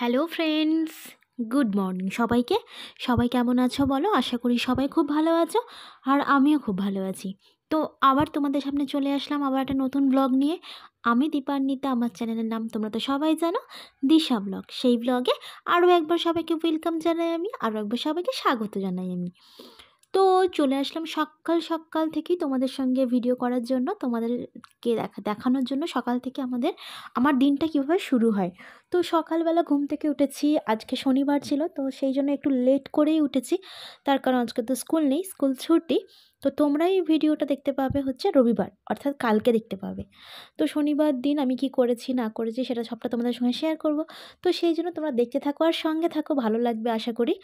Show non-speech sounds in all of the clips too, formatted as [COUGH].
hello friends good morning সবাইকে সবাই কেমন আছো বলো আশা করি সবাই খুব ভালো আছো আর আমিও খুব ভালো আছি তো আবার তোমাদের সামনে চলে আসলাম আবার একটা নতুন ব্লগ নিয়ে আমি দীপান্বিতা আমার চ্যানেলের নাম তোমরা তো সবাই জানো দিশা ব্লগ সেই ব্লগে আরও একবার সবাইকে ওয়েলকাম জানাই আমি আরও একবার সবাইকে স্বাগত জানাই আমি তো চলে আসলাম সকাল সকাল থেকেই তোমাদের সঙ্গে ভিডিও করার জন্য তোমাদেরকে দেখা দেখানোর জন্য সকাল থেকে আমাদের আমার দিনটা কিভাবে শুরু হয় তো সকালবেলা ঘুম থেকে উঠেছি আজকে শনিবার ছিল তো সেই জন্য একটু লেট করেই উঠেছি তার কারণ আজকে তো স্কুল নেই স্কুল ছুটি তো তোমরা এই ভিডিওটা দেখতে পাবে হচ্ছে রবিবার অর্থাৎ কালকে দেখতে পাবে তো শনিবার দিন আমি কি করেছি না করেছি সেটা সবটা তোমাদের সঙ্গে শেয়ার করব তো সেই জন্য তোমরা দেখতে থাকো আর সঙ্গে থাকো ভালো লাগবে আশা করি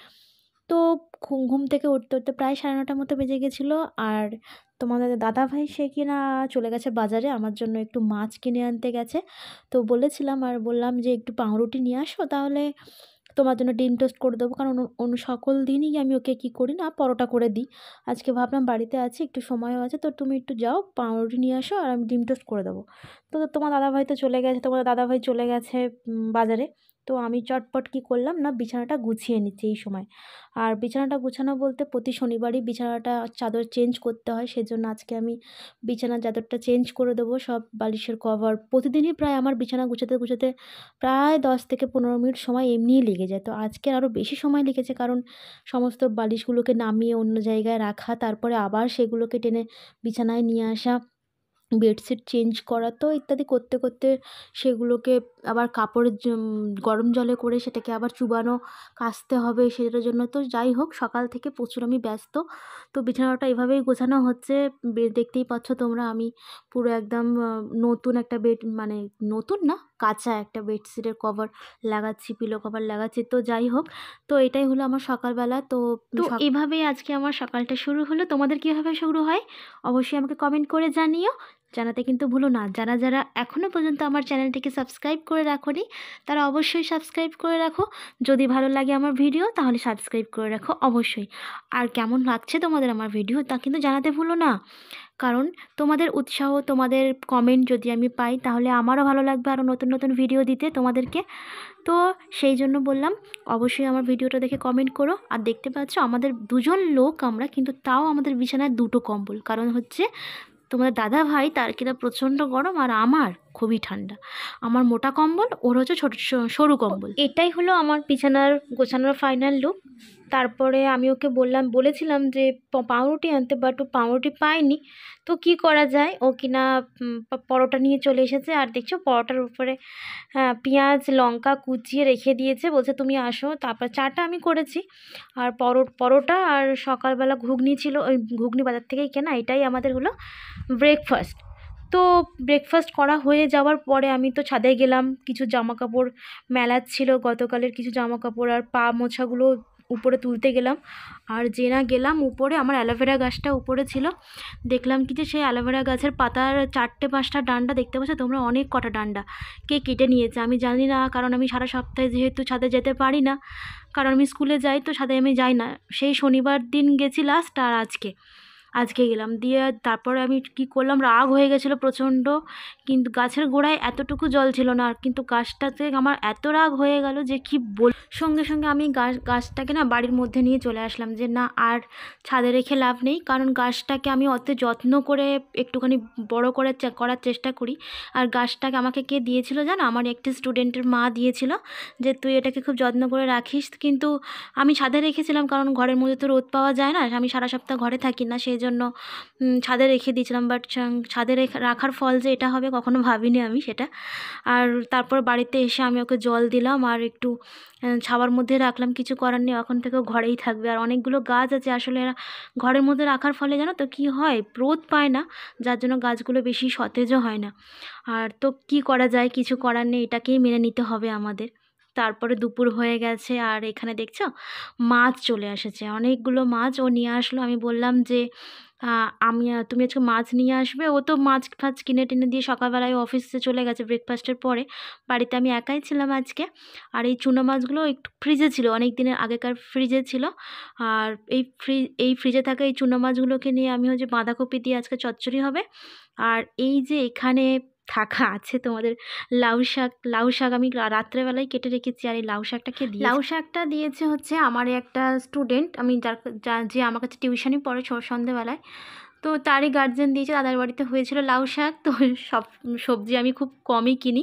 তো ঘুম থেকে উঠতে উঠতে প্রায় সাড়ে নটার মতো বেজে গেছিলো আর তোমাদের দাদা ভাই সে কিনা চলে গেছে বাজারে আমার জন্য একটু মাছ কিনে আনতে গেছে তো বলেছিলাম আর বললাম যে একটু পাউরুটি নিয়ে আসো তাহলে তোমার জন্য ডিম টোস্ট করে দেবো কারণ অন্য সকল দিনই আমি ওকে কি করি না পরোটা করে দিই আজকে ভাবলাম বাড়িতে আছি একটু সময়ও আছে তো তুমি একটু যাও পাউরুটি নিয়ে আসো আর আমি ডিম টোস্ট করে দেবো তো তোমার দাদাভাই তো চলে গেছে তোমার দাদাভাই চলে গেছে বাজারে তো আমি চটপট কি করলাম না বিছানাটা গুছিয়ে নিচ্ছি এই সময় আর বিছানাটা গুছানো বলতে প্রতি শনিবারই বিছানাটা চাদর চেঞ্জ করতে হয় সেজন্য আজকে আমি বিছানার চাদরটা চেঞ্জ করে দেবো সব বালিশের কভার প্রতিদিনই প্রায় আমার বিছানা গুছাতে গুছাতে প্রায় দশ থেকে পনেরো মিনিট সময় এমনিই লেগে যায় তো আজকে আরও বেশি সময় লেগেছে কারণ সমস্ত বালিশগুলোকে নামিয়ে অন্য জায়গায় রাখা তারপরে আবার সেগুলোকে টেনে বিছানায় নিয়ে আসা বেডশিট চেঞ্জ করা তো ইত্যাদি করতে করতে সেগুলোকে আবার কাপড়ের গরম জলে করে সেটাকে আবার চুবানো কাচতে হবে সেটার জন্য তো যাই হোক সকাল থেকে প্রচুর আমি ব্যস্ত তো বিছানাটা এভাবেই গোছানো হচ্ছে দেখতেই পাচ্ছ তোমরা আমি পুরো একদম নতুন একটা বেড মানে নতুন না কাঁচা একটা বেডশিটের কভার লাগাচ্ছি পিলো কভার লাগাচ্ছি তো যাই হোক তো এটাই হলো আমার সকালবেলা তো তো এভাবেই আজকে আমার সকালটা শুরু হলো তোমাদের কীভাবে শুরু হয় অবশ্যই আমাকে কমেন্ট করে জানিও জানাতে কিন্তু ভুলো না যারা যারা এখনও পর্যন্ত আমার চ্যানেলটিকে সাবস্ক্রাইব করে রাখোনি তারা অবশ্যই সাবস্ক্রাইব করে রাখো যদি ভালো লাগে আমার ভিডিও তাহলে সাবস্ক্রাইব করে রাখো অবশ্যই আর কেমন লাগছে তোমাদের আমার ভিডিও তা কিন্তু জানাতে ভুলো না কারণ তোমাদের উৎসাহ তোমাদের কমেন্ট যদি আমি পাই তাহলে আমারও ভালো লাগবে আরও নতুন নতুন ভিডিও দিতে তোমাদেরকে তো সেই জন্য বললাম অবশ্যই আমার ভিডিওটা দেখে কমেন্ট করো আর দেখতে পাচ্ছ আমাদের দুজন লোক আমরা কিন্তু তাও আমাদের বিছানায় দুটো কম্বল কারণ হচ্ছে তোমাদের দাদা ভাই তার কিনা প্রচণ্ড গরম আর আমার খুবই ঠান্ডা আমার মোটা কম্বল ওর হচ্ছে ছোট সরু কম্বল এটাই হলো আমার বিছানার গোছানোর ফাইনাল লুক তারপরে আমি ওকে বললাম বলেছিলাম যে পাউরুটি আনতে বাট ও পাউরুটি পায়নি তো কি করা যায় ও কিনা পরোটা নিয়ে চলে এসেছে আর দেখছো পরোটার উপরে হ্যাঁ, পেঁয়াজ লঙ্কা কুচিয়ে রেখে দিয়েছে বলছে তুমি আসো তারপর চাটা আমি করেছি আর পরো পরোটা আর সকালবেলা ঘুগনি ছিল ওই ঘুগনি বাজার থেকেই কেনা এটাই আমাদের হলো ব্রেকফাস্ট তো ব্রেকফাস্ট করা হয়ে যাওয়ার পরে আমি তো ছাদে গেলাম কিছু জামা কাপড় মেলাচ্ছিলো গতকালের কিছু জামা কাপড় আর পা মোছাগুলো উপরে তুলতে গেলাম আর যে না গেলাম উপরে আমার অ্যালোভেরা গাছটা উপরে ছিল দেখলাম কি যে সেই অ্যালোভেরা গাছের পাতার চারটে পাঁচটা ডান্ডা দেখতে পাচ্ছ তোমরা অনেক কটা ডান্ডা কে কেটে নিয়েছে আমি জানি না কারণ আমি সারা সপ্তাহে যেহেতু ছাদে যেতে পারি না কারণ আমি স্কুলে যাই তো ছাদে আমি যাই না সেই শনিবার দিন গেছি লাস্ট আর আজকে আজকে গেলাম দিয়ে তারপরে আমি কি করলাম রাগ হয়ে গেছিলো প্রচণ্ড কিন্তু গাছের গোড়ায় এতটুকু জল ছিল না কিন্তু গাছটাতে আমার এত রাগ হয়ে গেল যে কি বল সঙ্গে সঙ্গে আমি গাছ গাছটাকে না বাড়ির মধ্যে নিয়ে চলে আসলাম যে না আর ছাদে রেখে লাভ নেই কারণ গাছটাকে আমি অত যত্ন করে একটুখানি বড় করে করার চেষ্টা করি আর গাছটাকে আমাকে কে দিয়েছিল জানো আমার একটি স্টুডেন্টের মা দিয়েছিল যে তুই এটাকে খুব যত্ন করে রাখিস কিন্তু আমি ছাদে রেখেছিলাম কারণ ঘরের মধ্যে তো রোদ পাওয়া যায় না আমি সারা সপ্তাহ ঘরে থাকি না সেই সেই জন্য ছাদে রেখে দিয়েছিলাম বাট ছাদে রাখার ফল যে এটা হবে কখনো ভাবিনি আমি সেটা আর তারপর বাড়িতে এসে আমি ওকে জল দিলাম আর একটু ছাওয়ার মধ্যে রাখলাম কিছু করার নেই এখন থেকেও ঘরেই থাকবে আর অনেকগুলো গাছ আছে আসলে এরা ঘরের মধ্যে রাখার ফলে জানো তো কি হয় রোদ পায় না যার জন্য গাছগুলো বেশি সতেজও হয় না আর তো কি করা যায় কিছু করার নেই এটাকেই মেনে নিতে হবে আমাদের তারপরে দুপুর হয়ে গেছে আর এখানে দেখছো মাছ চলে এসেছে অনেকগুলো মাছ ও নিয়ে আসলো আমি বললাম যে আমি তুমি আজকে মাছ নিয়ে আসবে ও তো মাছ ফাছ কিনে টেনে দিয়ে সকালবেলায় অফিসে চলে গেছে ব্রেকফাস্টের পরে বাড়িতে আমি একাই ছিলাম আজকে আর এই চুনো মাছগুলো একটু ফ্রিজে ছিল অনেক দিনের আগেকার ফ্রিজে ছিল আর এই ফ্রিজ এই ফ্রিজে থাকা এই চুনো মাছগুলোকে নিয়ে আমি হচ্ছে বাঁধাকপি দিয়ে আজকে চচ্চড়ি হবে আর এই যে এখানে থাকা আছে তোমাদের লাউ শাক লাউ শাক আমি রাত্রেবেলায় কেটে রেখেছি আর এই লাউ শাকটা খেয়ে দিই লাউ শাকটা দিয়েছে হচ্ছে আমার একটা স্টুডেন্ট আমি যার যে আমার কাছে টিউশনই পড়ে সন্ধ্যেবেলায় তো তারই গার্জেন দিয়েছে দাদার বাড়িতে হয়েছিল লাউ শাক তো সব সবজি আমি খুব কমই কিনি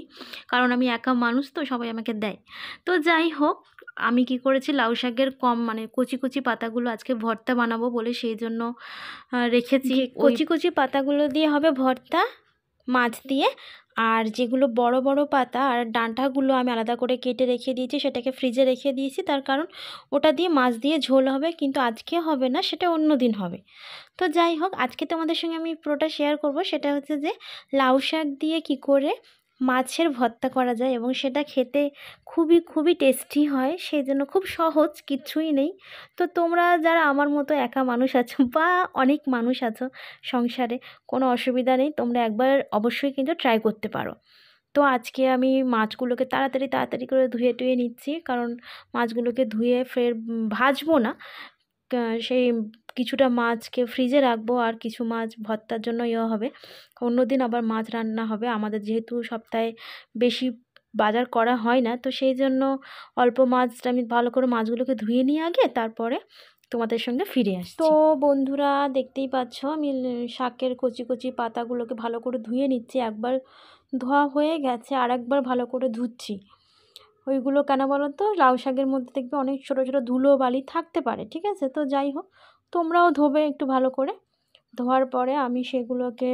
কারণ আমি একা মানুষ তো সবাই আমাকে দেয় তো যাই হোক আমি কি করেছি লাউ শাকের কম মানে কচি কচি পাতাগুলো আজকে ভর্তা বানাবো বলে সেই জন্য রেখেছি কচি কচি পাতাগুলো দিয়ে হবে ভর্তা মাছ দিয়ে আর যেগুলো বড় বড় পাতা আর ডাঁটাগুলো আমি আলাদা করে কেটে রেখে দিয়েছি সেটাকে ফ্রিজে রেখে দিয়েছি তার কারণ ওটা দিয়ে মাছ দিয়ে ঝোল হবে কিন্তু আজকে হবে না সেটা অন্য দিন হবে তো যাই হোক আজকে তোমাদের সঙ্গে আমি পুরোটা শেয়ার করব সেটা হচ্ছে যে লাউ শাক দিয়ে কি করে মাছের ভর্তা করা যায় এবং সেটা খেতে খুবই খুবই টেস্টি হয় সেই জন্য খুব সহজ কিছুই নেই তো তোমরা যারা আমার মতো একা মানুষ আছো বা অনেক মানুষ আছো সংসারে কোনো অসুবিধা নেই তোমরা একবার অবশ্যই কিন্তু ট্রাই করতে পারো তো আজকে আমি মাছগুলোকে তাড়াতাড়ি তাড়াতাড়ি করে ধুয়ে টুয়ে নিচ্ছি কারণ মাছগুলোকে ধুয়ে ফের ভাজবো না সেই কিছুটা মাছকে ফ্রিজে রাখবো আর কিছু মাছ ভর্তার জন্য ইয়ে হবে অন্য দিন আবার মাছ রান্না হবে আমাদের যেহেতু সপ্তাহে বেশি বাজার করা হয় না তো সেই জন্য অল্প মাছটা আমি ভালো করে মাছগুলোকে ধুয়ে নিয়ে আগে তারপরে তোমাদের সঙ্গে ফিরে আস তো বন্ধুরা দেখতেই পাচ্ছ আমি শাকের কচি কচি পাতাগুলোকে ভালো করে ধুয়ে নিচ্ছি একবার ধোয়া হয়ে গেছে আর একবার ভালো করে ধুচ্ছি ওইগুলো কেন বলো তো লাউ শাকের মধ্যে দেখবে অনেক ছোট ছোট ধুলো বালি থাকতে পারে ঠিক আছে তো যাই হোক তোমরাও ধোবে একটু ভালো করে ধোয়ার পরে আমি সেগুলোকে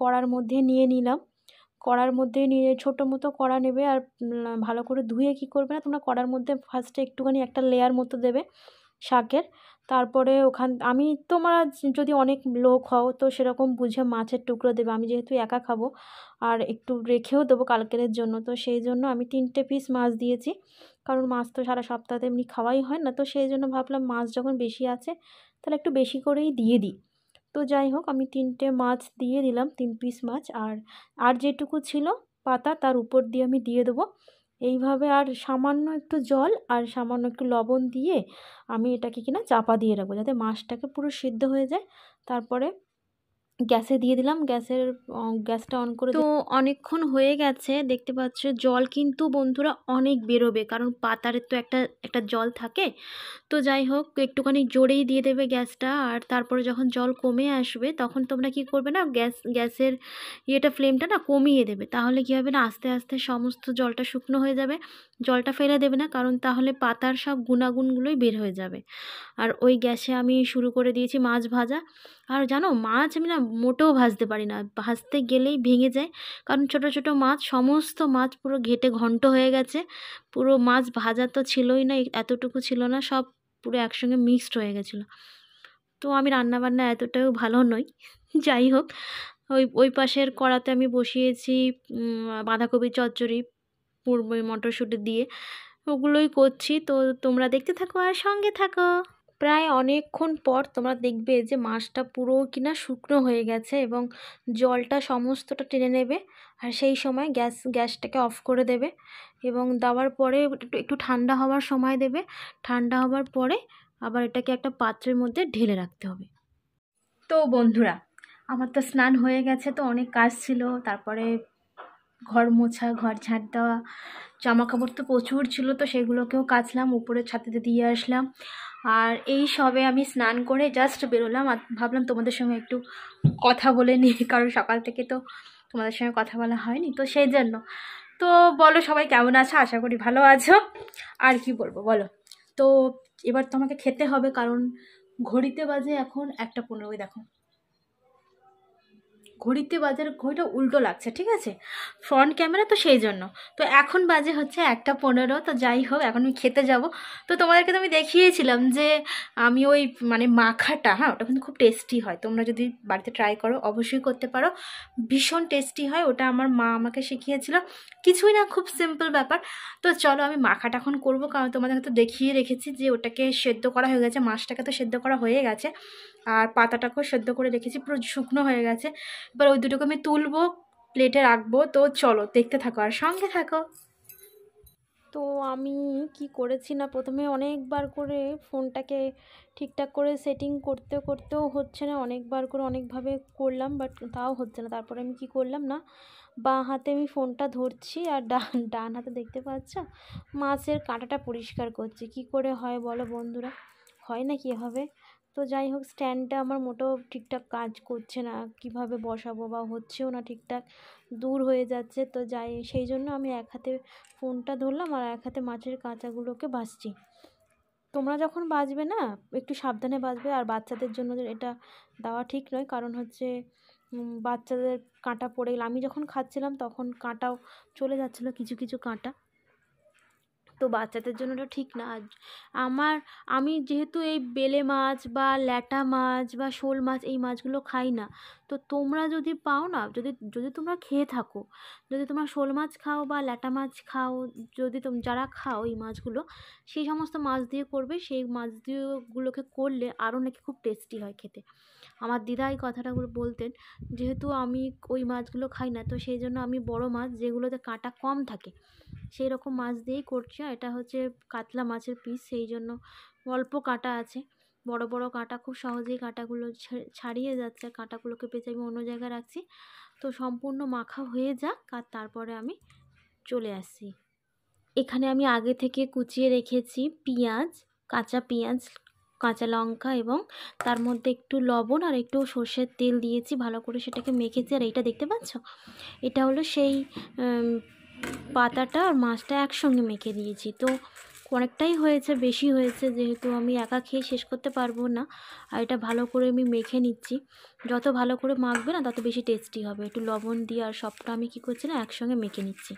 কড়ার মধ্যে নিয়ে নিলাম কড়ার মধ্যে নিয়ে ছোটো মতো কড়া নেবে আর ভালো করে ধুয়ে কি করবে না তোমরা কড়ার মধ্যে ফার্স্টে একটুখানি একটা লেয়ার মতো দেবে শাকের তারপরে ওখান আমি তোমরা যদি অনেক লোক হও তো সেরকম বুঝে মাছের টুকরো দেবে আমি যেহেতু একা খাবো আর একটু রেখেও দেবো কালকের জন্য তো সেই জন্য আমি তিনটে পিস মাছ দিয়েছি কারণ মাছ তো সারা সপ্তাহে এমনি খাওয়াই হয় না তো সেই জন্য ভাবলাম মাছ যখন বেশি আছে তাহলে একটু বেশি করেই দিয়ে দিই তো যাই হোক আমি তিনটে মাছ দিয়ে দিলাম তিন পিস মাছ আর আর যেটুকু ছিল পাতা তার উপর দিয়ে আমি দিয়ে দেবো এইভাবে আর সামান্য একটু জল আর সামান্য একটু লবণ দিয়ে আমি এটাকে কিনা চাপা দিয়ে রাখবো যাতে মাছটাকে পুরো সিদ্ধ হয়ে যায় তারপরে গ্যাসে দিয়ে দিলাম গ্যাসের গ্যাসটা অন করে তো অনেকক্ষণ হয়ে গেছে দেখতে পাচ্ছ জল কিন্তু বন্ধুরা অনেক বেরোবে কারণ পাতারের তো একটা একটা জল থাকে তো যাই হোক একটুখানি জোরেই দিয়ে দেবে গ্যাসটা আর তারপরে যখন জল কমে আসবে তখন তোমরা কি করবে না গ্যাস গ্যাসের ইয়েটা ফ্লেমটা না কমিয়ে দেবে তাহলে কী হবে না আস্তে আস্তে সমস্ত জলটা শুকনো হয়ে যাবে জলটা ফেলে দেবে না কারণ তাহলে পাতার সব গুণাগুণগুলোই বের হয়ে যাবে আর ওই গ্যাসে আমি শুরু করে দিয়েছি মাছ ভাজা আর জানো মাছ আমি না মোটেও ভাজতে পারি না ভাজতে গেলেই ভেঙে যায় কারণ ছোট ছোট মাছ সমস্ত মাছ পুরো ঘেটে ঘন্ট হয়ে গেছে পুরো মাছ ভাজা তো ছিলই না এতটুকু ছিল না সব পুরো একসঙ্গে মিক্সড হয়ে গেছিলো তো আমি রান্নাবান্না এতটাও ভালো নই যাই হোক ওই ওই পাশের কড়াতে আমি বসিয়েছি বাঁধাকপির চচ্চড়ি পূর্ব মটরশুঁটি দিয়ে ওগুলোই করছি তো তোমরা দেখতে থাকো আর সঙ্গে থাকো প্রায় অনেকক্ষণ পর তোমরা দেখবে যে মাছটা পুরো কিনা শুকনো হয়ে গেছে এবং জলটা সমস্তটা টেনে নেবে আর সেই সময় গ্যাস গ্যাসটাকে অফ করে দেবে এবং দেওয়ার পরে একটু ঠান্ডা হওয়ার সময় দেবে ঠান্ডা হওয়ার পরে আবার এটাকে একটা পাত্রের মধ্যে ঢেলে রাখতে হবে তো বন্ধুরা আমার তো স্নান হয়ে গেছে তো অনেক কাজ ছিল তারপরে ঘর মোছা ঘর ঝাঁট দেওয়া জামা কাপড় তো প্রচুর ছিল তো সেগুলোকেও কাচলাম উপরে ছাতেতে দিয়ে আসলাম আর এই সবে আমি স্নান করে জাস্ট বেরোলাম আর ভাবলাম তোমাদের সঙ্গে একটু কথা বলে নিই [LAUGHS] কারণ সকাল থেকে তো তোমাদের সঙ্গে কথা বলা হয়নি তো সেই জন্য তো বলো সবাই কেমন আছো আশা করি ভালো আছো আর কি বলবো বলো তো এবার তোমাকে খেতে হবে কারণ ঘড়িতে বাজে এখন একটা পনেরোই দেখো ঘড়িতে বাজার ঘড়িটা উল্টো লাগছে ঠিক আছে ফ্রন্ট ক্যামেরা তো সেই জন্য তো এখন বাজে হচ্ছে একটা পনেরো তো যাই হোক এখন আমি খেতে যাব তো তোমাদেরকে তো আমি দেখিয়েছিলাম যে আমি ওই মানে মাখাটা হ্যাঁ ওটা কিন্তু খুব টেস্টি হয় তোমরা যদি বাড়িতে ট্রাই করো অবশ্যই করতে পারো ভীষণ টেস্টি হয় ওটা আমার মা আমাকে শিখিয়েছিল কিছুই না খুব সিম্পল ব্যাপার তো চলো আমি মাখাটা এখন করবো কারণ তোমাদেরকে তো দেখিয়ে রেখেছি যে ওটাকে সেদ্ধ করা হয়ে গেছে মাছটাকে তো সেদ্ধ করা হয়ে গেছে আর পাতাটাকেও সেদ্ধ করে রেখেছি পুরো শুকনো হয়ে গেছে এবার ওই দুটোকে আমি তুলবো প্লেটে রাখবো তো চলো দেখতে থাকো আর সঙ্গে থাকো তো আমি কি করেছি না প্রথমে অনেকবার করে ফোনটাকে ঠিকঠাক করে সেটিং করতে করতেও হচ্ছে না অনেকবার করে অনেকভাবে করলাম বাট তাও হচ্ছে না তারপরে আমি কি করলাম না বাঁ হাতে আমি ফোনটা ধরছি আর ডান ডান হাতে দেখতে পাচ্ছ মাছের কাঁটাটা পরিষ্কার করছি কি করে হয় বলো বন্ধুরা হয় না কি হবে তো যাই হোক স্ট্যান্ডটা আমার মোটেও ঠিকঠাক কাজ করছে না কিভাবে বসাবো বা হচ্ছেও না ঠিকঠাক দূর হয়ে যাচ্ছে তো যাই সেই জন্য আমি এক হাতে ফোনটা ধরলাম আর এক হাতে মাছের কাঁচাগুলোকে বাঁচছি তোমরা যখন বাঁচবে না একটু সাবধানে বাঁচবে আর বাচ্চাদের জন্য এটা দেওয়া ঠিক নয় কারণ হচ্ছে বাচ্চাদের কাঁটা পড়ে গেল আমি যখন খাচ্ছিলাম তখন কাঁটাও চলে যাচ্ছিলো কিছু কিছু কাঁটা তো বাচ্চাদের জন্য ওটা ঠিক না আর আমার আমি যেহেতু এই বেলে মাছ বা ল্যাটা মাছ বা শোল মাছ এই মাছগুলো খাই না তো তোমরা যদি পাও না যদি যদি তোমরা খেয়ে থাকো যদি তোমরা শোল মাছ খাও বা ল্যাটা মাছ খাও যদি তুমি যারা খাও এই মাছগুলো সেই সমস্ত মাছ দিয়ে করবে সেই মাছ দিয়েগুলোকে করলে আরও নাকি খুব টেস্টি হয় খেতে আমার দিদা এই কথাটা বলতেন যেহেতু আমি ওই মাছগুলো খাই না তো সেই জন্য আমি বড় মাছ যেগুলোতে কাঁটা কম থাকে সেই রকম মাছ দিয়েই করছি এটা হচ্ছে কাতলা মাছের পিস সেই জন্য অল্প কাঁটা আছে বড় বড় কাঁটা খুব সহজেই কাঁটাগুলো ছাড়িয়ে যাচ্ছে কাঁটাগুলোকে পেঁচে আমি অন্য জায়গায় রাখছি তো সম্পূর্ণ মাখা হয়ে যাক আর তারপরে আমি চলে আসি এখানে আমি আগে থেকে কুচিয়ে রেখেছি পেঁয়াজ কাঁচা পেঁয়াজ কাঁচা লঙ্কা এবং তার মধ্যে একটু লবণ আর একটু সর্ষের তেল দিয়েছি ভালো করে সেটাকে মেখেছি আর এইটা দেখতে পাচ্ছ এটা হলো সেই পাতাটা আর মাছটা একসঙ্গে মেখে দিয়েছি তো অনেকটাই হয়েছে বেশি হয়েছে যেহেতু আমি একা খেয়ে শেষ করতে পারবো না আর এটা ভালো করে আমি মেখে নিচ্ছি যত ভালো করে মাখবে না তত বেশি টেস্টি হবে একটু লবণ দিয়ে আর সবটা আমি কী করছি না একসঙ্গে মেখে নিচ্ছি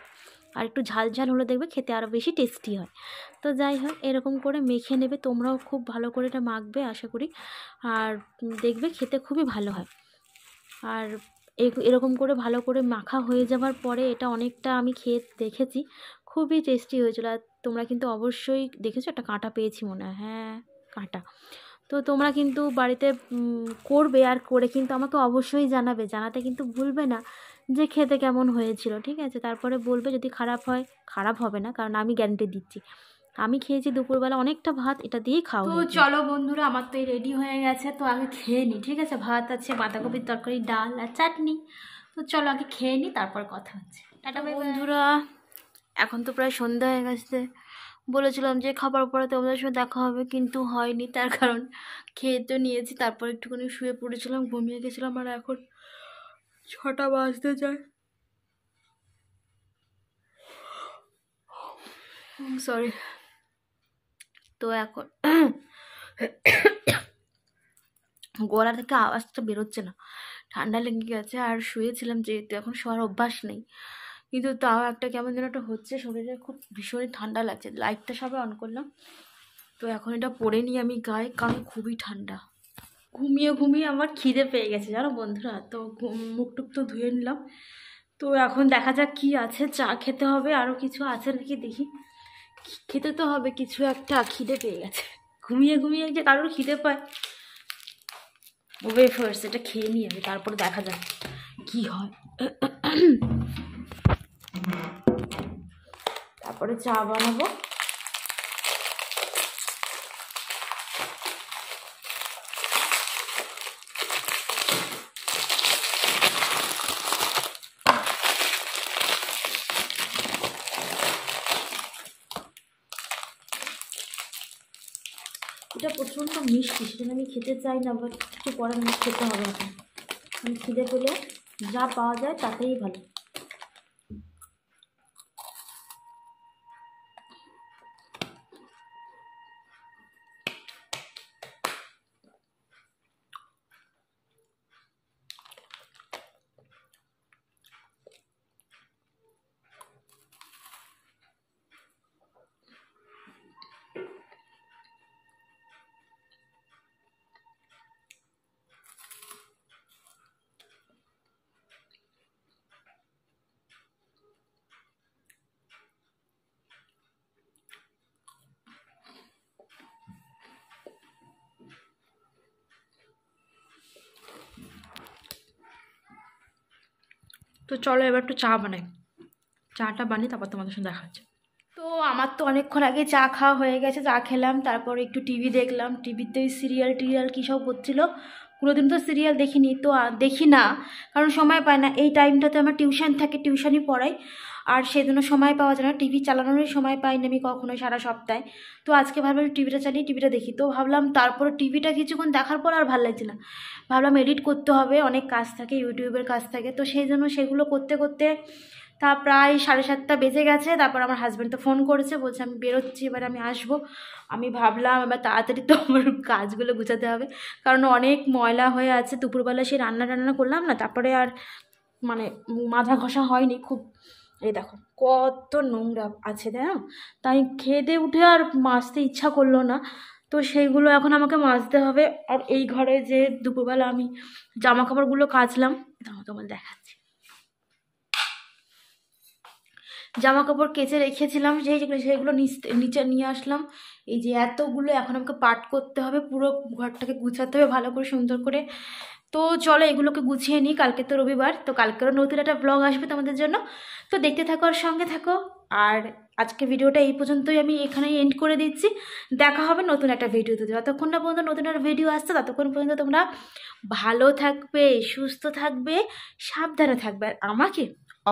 আর একটু ঝাল ঝাল হলে দেখবে খেতে আরও বেশি টেস্টি হয় তো যাই হোক এরকম করে মেখে নেবে তোমরাও খুব ভালো করে এটা মাখবে আশা করি আর দেখবে খেতে খুবই ভালো হয় আর এরকম করে ভালো করে মাখা হয়ে যাওয়ার পরে এটা অনেকটা আমি খেয়ে দেখেছি খুবই টেস্টি হয়েছিল আর তোমরা কিন্তু অবশ্যই দেখেছো একটা কাঁটা পেয়েছি মনে হয় হ্যাঁ কাঁটা তো তোমরা কিন্তু বাড়িতে করবে আর করে কিন্তু আমাকে অবশ্যই জানাবে জানাতে কিন্তু ভুলবে না যে খেতে কেমন হয়েছিল ঠিক আছে তারপরে বলবে যদি খারাপ হয় খারাপ হবে না কারণ আমি গ্যারান্টি দিচ্ছি আমি খেয়েছি দুপুরবেলা অনেকটা ভাত এটা দিয়ে খাও তো চলো বন্ধুরা আমার তো এই রেডি হয়ে গেছে তো আগে খেয়ে নিই ঠিক আছে ভাত আছে বাঁধাকপির তরকারি ডাল আর চাটনি তো চলো আগে খেয়ে নিই তারপর কথা হচ্ছে টাটা বন্ধুরা এখন তো প্রায় সন্ধ্যা হয়ে গেছে বলেছিলাম যে খাবার পরে তোমাদের সঙ্গে দেখা হবে কিন্তু হয়নি তার কারণ খেয়ে তো নিয়েছি তারপর একটুখানি শুয়ে পড়েছিলাম ঘুমিয়ে গেছিলাম আর এখন ছটা বাজতে যায় সরি তো এখন গলা থেকে আওয়াজটা বেরোচ্ছে না ঠান্ডা লেগে গেছে আর শুয়েছিলাম যেহেতু এখন শোয়ার অভ্যাস নেই কিন্তু তাও একটা কেমন যেন একটা হচ্ছে শরীরে খুব ভীষণই ঠান্ডা লাগছে লাইটটা সবে অন করলাম তো এখন এটা পরে নিই আমি গায়ে কারণ খুবই ঠান্ডা ঘুমিয়ে ঘুমিয়ে আমার খিদে পেয়ে গেছে জানো বন্ধুরা তো মুখ টুক তো ধুয়ে নিলাম তো এখন দেখা যাক কি আছে চা খেতে হবে আরও কিছু আছে নাকি দেখি খেতে তো হবে কিছু একটা খিদে পেয়ে গেছে ঘুমিয়ে ঘুমিয়ে যে কারোর খিদে পায় ওবে ফার্স্ট এটা খেয়ে নিয়ে আমি তারপরে দেখা যাক কি হয় তারপরে চা বানাবো মিষ্টি সেটা আমি খেতে চাই না বাট কিছু করার খেতে হবে আমি খিদে পেলে যা পাওয়া যায় তাতেই ভালো তো চলো এবার একটু চা বানাই চাটা বানিয়ে তারপর তোমাদের সঙ্গে দেখা হচ্ছে তো আমার তো অনেকক্ষণ আগে চা খাওয়া হয়ে গেছে চা খেলাম তারপর একটু টিভি দেখলাম টিভিতে সিরিয়াল টিরিয়াল কী সব হচ্ছিলো দিন তো সিরিয়াল দেখিনি তো দেখি না কারণ সময় পায় না এই টাইমটাতে আমার টিউশন থাকে টিউশনই পড়াই আর সেদিনও সময় পাওয়া যায় না টিভি চালানোরই সময় পাইনি আমি কখনোই সারা সপ্তাহে তো আজকে ভাবলাম টিভিটা চালিয়ে টিভিটা দেখি তো ভাবলাম তারপরে টিভিটা কিছুক্ষণ দেখার পর আর ভালো লাগছে না ভাবলাম এডিট করতে হবে অনেক কাজ থাকে ইউটিউবের কাজ থাকে তো সেই জন্য সেগুলো করতে করতে তা প্রায় সাড়ে সাতটা বেজে গেছে তারপর আমার হাজব্যান্ড তো ফোন করেছে বলছে আমি বেরোচ্ছি এবার আমি আসবো আমি ভাবলাম এবার তাড়াতাড়ি তো আমার কাজগুলো গুছাতে হবে কারণ অনেক ময়লা হয়ে আছে দুপুরবেলা সেই রান্না টান্না করলাম না তারপরে আর মানে মাথা ঘষা হয়নি খুব এই দেখো কত নোংরা আছে তাই তাই খেদে উঠে আর মাছতে ইচ্ছা করলো না তো সেইগুলো এখন আমাকে মাজতে হবে আর এই ঘরে যে দুপুরবেলা আমি জামা কাপড়গুলো কাচলাম তোমার দেখাচ্ছি জামা কাপড় কেচে রেখেছিলাম যে সেইগুলো নিচে নিয়ে আসলাম এই যে এতগুলো এখন আমাকে পাট করতে হবে পুরো ঘরটাকে গুছাতে হবে ভালো করে সুন্দর করে তো চলো এগুলোকে গুছিয়ে নিই কালকে তো রবিবার তো কালকেরও নতুন একটা ব্লগ আসবে তোমাদের জন্য তো দেখতে থাকো আর সঙ্গে থাকো আর আজকে ভিডিওটা এই পর্যন্তই আমি এখানেই এন্ড করে দিচ্ছি দেখা হবে নতুন একটা ভিডিওতে যতক্ষণ না পর্যন্ত নতুন একটা ভিডিও আসছে ততক্ষণ পর্যন্ত তোমরা ভালো থাকবে সুস্থ থাকবে সাবধানে থাকবে আর আমাকে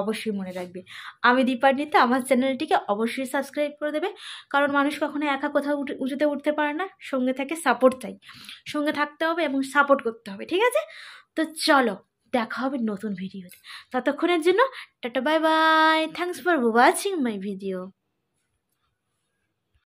অবশ্যই মনে রাখবে আমি নিতে আমার চ্যানেলটিকে অবশ্যই সাবস্ক্রাইব করে দেবে কারণ মানুষ কখনো একা কোথাও উঁচুতে উঠতে পারে না সঙ্গে থাকে সাপোর্ট চাই সঙ্গে থাকতে হবে এবং সাপোর্ট করতে হবে ঠিক আছে তো চলো দেখা হবে নতুন ভিডিওতে ততক্ষণের জন্য tata bye bye thanks for watching my video